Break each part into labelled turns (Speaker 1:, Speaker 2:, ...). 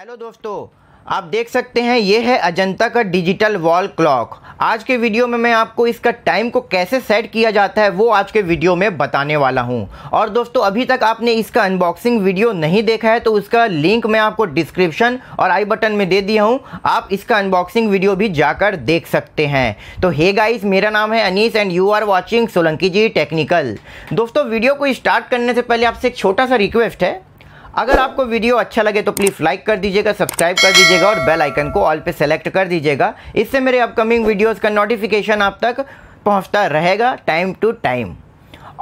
Speaker 1: hello दोस्तों आप देख सकते हैं ये है अजंता का डिजिटल वॉल क्लॉक आज के वीडियो में मैं आपको इसका टाइम को कैसे सेट किया जाता है वो आज के वीडियो में बताने वाला हूं और दोस्तों अभी तक आपने इसका अनबॉक्सिंग वीडियो नहीं देखा है तो उसका लिंक मैं आपको डिस्क्रिप्शन और आई बटन में दे दिया हूं आप इसका अनबॉक्सिंग वीडियो भी जाकर देख सकते हैं तो हे गाइज मेरा नाम है Anees and you are watching Solanki ji technical दोस्तों वीडियो को स्टार्ट करने से पहले आपसे एक छोटा सा रिक्वेस्ट है अगर आपको वीडियो अच्छा लगे तो प्लीज़ लाइक कर दीजिएगा सब्सक्राइब कर दीजिएगा और बेल आइकन को ऑल पे सेलेक्ट कर दीजिएगा इससे मेरे अपकमिंग वीडियोस का नोटिफिकेशन आप तक पहुंचता रहेगा टाइम टू टाइम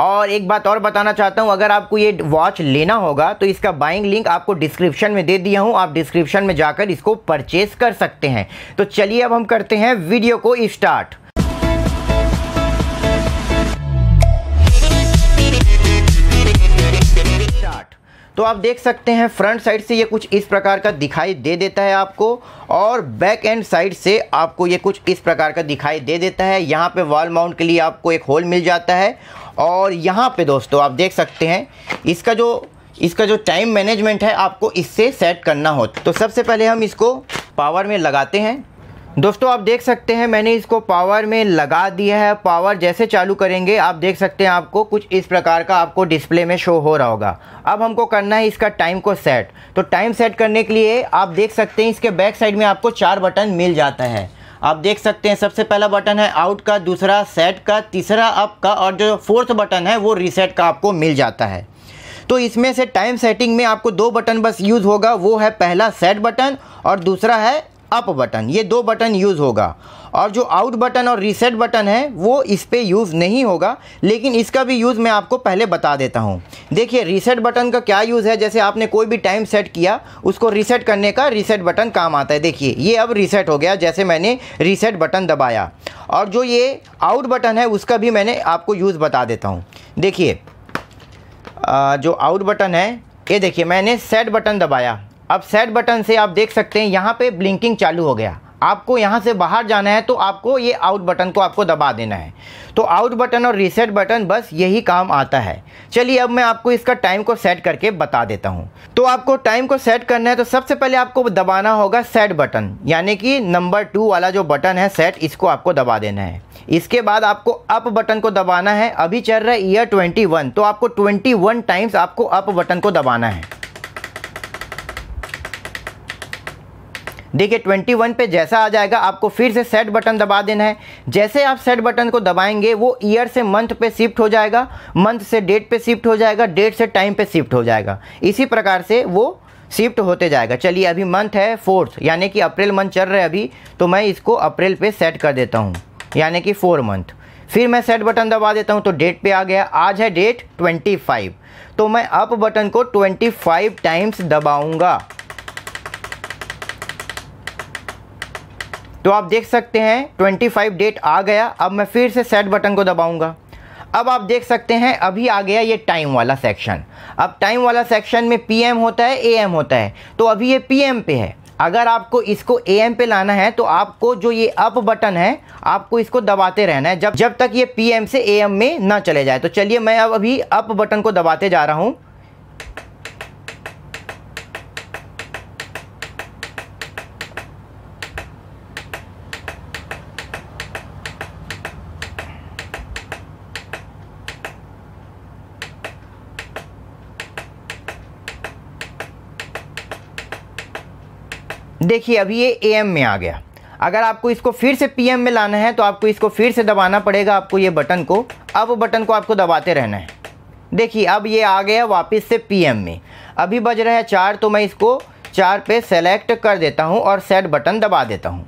Speaker 1: और एक बात और बताना चाहता हूँ अगर आपको ये वॉच लेना होगा तो इसका बाइंग लिंक आपको डिस्क्रिप्शन में दे दिया हूँ आप डिस्क्रिप्शन में जाकर इसको परचेस कर सकते हैं तो चलिए अब हम करते हैं वीडियो को स्टार्ट तो आप देख सकते हैं फ्रंट साइड से ये कुछ इस प्रकार का दिखाई दे देता है आपको और बैक एंड साइड से आपको ये कुछ इस प्रकार का दिखाई दे देता है यहाँ पे वॉल माउंट के लिए आपको एक होल मिल जाता है और यहाँ पे दोस्तों आप देख सकते हैं इसका जो इसका जो टाइम मैनेजमेंट है आपको इससे सेट करना हो तो सबसे पहले हम इसको पावर में लगाते हैं दोस्तों आप देख सकते हैं मैंने इसको पावर में लगा दिया है पावर जैसे चालू करेंगे आप देख सकते हैं आपको कुछ इस प्रकार का आपको डिस्प्ले में शो हो रहा होगा अब हमको करना है इसका टाइम को सेट तो टाइम सेट करने के लिए आप देख सकते हैं इसके बैक साइड में आपको चार बटन मिल जाता है आप देख सकते हैं सबसे पहला बटन है आउट का दूसरा सेट का तीसरा अप का और जो फोर्थ बटन है वो रीसेट का आपको मिल जाता है तो इसमें से टाइम सेटिंग में आपको दो बटन बस यूज़ होगा वो है पहला सेट बटन और दूसरा है अप बटन ये दो बटन यूज़ होगा और जो आउट बटन और रीसेट बटन है वो इस पर यूज़ नहीं होगा लेकिन इसका भी यूज़ मैं आपको पहले बता देता हूँ देखिए रीसेट बटन का क्या यूज़ है जैसे आपने कोई भी टाइम सेट किया उसको रीसेट करने का रीसेट बटन काम आता है देखिए ये अब रीसेट हो गया जैसे मैंने रीसेट बटन दबाया और जो ये आउट बटन है उसका भी मैंने आपको यूज़ बता देता हूँ देखिए जो आउट बटन है ये देखिए मैंने सेट बटन दबाया अब सेट बटन से आप देख सकते हैं यहाँ पे ब्लिंकिंग चालू हो गया आपको यहाँ से बाहर जाना है तो आपको ये आउट बटन को आपको दबा देना है तो आउट बटन और रीसेट बटन बस यही काम आता है चलिए अब मैं आपको इसका टाइम को सेट करके बता देता हूँ तो आपको टाइम को सेट करना है तो सबसे पहले आपको दबाना होगा सेट बटन यानी कि नंबर टू वाला जो बटन है सेट इसको आपको दबा देना है इसके बाद आपको अप बटन को दबाना है अभी चल रहा है ईयर ट्वेंटी तो आपको ट्वेंटी टाइम्स आपको अप बटन को दबाना है देखिए 21 पे जैसा आ जाएगा आपको फिर से सेट बटन दबा देना है जैसे आप सेट बटन को दबाएंगे वो ईयर से मंथ पे शिफ्ट हो जाएगा मंथ से डेट पे शिफ्ट हो जाएगा डेट से टाइम पे शिफ्ट हो जाएगा इसी प्रकार से वो शिफ्ट होते जाएगा चलिए अभी मंथ है फोर्थ यानी कि अप्रैल मंथ चल रहा है अभी तो मैं इसको अप्रैल पे सेट कर देता हूँ यानी कि फोर मंथ फिर मैं सेट बटन दबा देता हूँ तो डेट पे आ गया आज है डेट 25 तो मैं अप बटन को 25 टाइम्स दबाऊंगा तो आप देख सकते हैं 25 डेट आ गया अब मैं फिर से सेट बटन को दबाऊंगा अब आप देख सकते हैं अभी आ गया ये टाइम वाला सेक्शन अब टाइम वाला सेक्शन में पीएम होता है एएम होता है तो अभी ये पीएम पे है अगर आपको इसको एएम पे लाना है तो आपको जो ये अप बटन है आपको इसको दबाते रहना है जब जब तक ये पीएम से एएम में ना चले जाए तो चलिए मैं अब अभी अप बटन को दबाते जा रहा हूँ देखिए अभी ये ए में आ गया अगर आपको इसको फिर से एम में लाना है तो आपको इसको फिर से दबाना पड़ेगा आपको ये बटन को अब बटन को आपको दबाते रहना है देखिए अब ये आ गया वापस से एम में अभी बज रहा है चार तो मैं इसको चार पे सेलेक्ट कर देता हूँ और सेट बटन दबा देता हूँ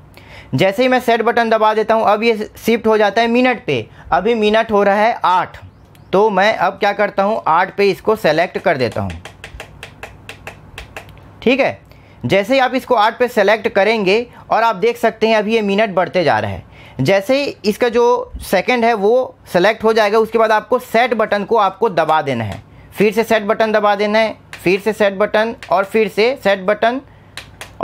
Speaker 1: जैसे ही मैं सेट बटन दबा देता हूँ अब ये शिफ्ट हो जाता है मिनट पे अभी मिनट हो रहा है आठ तो मैं अब क्या करता हूँ आठ पे इसको सेलेक्ट कर देता हूँ ठीक है जैसे ही आप इसको आठ पे सेलेक्ट करेंगे और आप देख सकते हैं अभी ये मिनट बढ़ते जा रहा है जैसे ही इसका जो सेकंड है वो सेलेक्ट हो जाएगा उसके बाद आपको सेट बटन को आपको दबा देना है फिर से सेट बटन दबा देना है फिर से सेट बटन और फिर से सेट बटन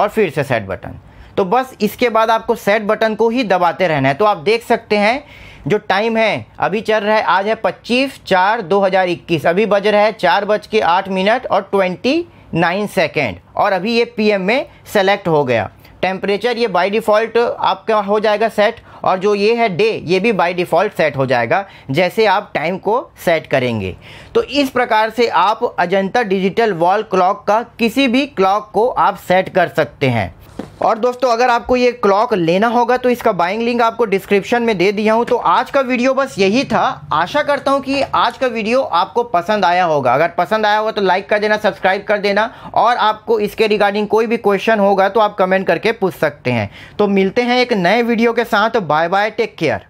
Speaker 1: और फिर से सेट बटन तो बस इसके बाद आपको सेट बटन को ही दबाते रहना है तो आप देख सकते हैं जो टाइम है अभी चल रहा है आज है पच्चीस चार दो हज़ार इक्कीस अभी बज रहा है चार बज के आठ मिनट और ट्वेंटी नाइन सेकेंड और अभी ये पी में सेलेक्ट हो गया टेम्परेचर ये बाई डिफ़ॉल्ट आपका हो जाएगा सेट और जो ये है डे ये भी बाई डिफ़ॉल्ट सेट हो जाएगा जैसे आप टाइम को सेट करेंगे तो इस प्रकार से आप अजंता डिजिटल वॉल क्लॉक का किसी भी क्लॉक को आप सेट कर सकते हैं और दोस्तों अगर आपको ये क्लॉक लेना होगा तो इसका बाइंग लिंक आपको डिस्क्रिप्शन में दे दिया हूँ तो आज का वीडियो बस यही था आशा करता हूँ कि आज का वीडियो आपको पसंद आया होगा अगर पसंद आया होगा तो लाइक कर देना सब्सक्राइब कर देना और आपको इसके रिगार्डिंग कोई भी क्वेश्चन होगा तो आप कमेंट करके पूछ सकते हैं तो मिलते हैं एक नए वीडियो के साथ बाय बाय टेक केयर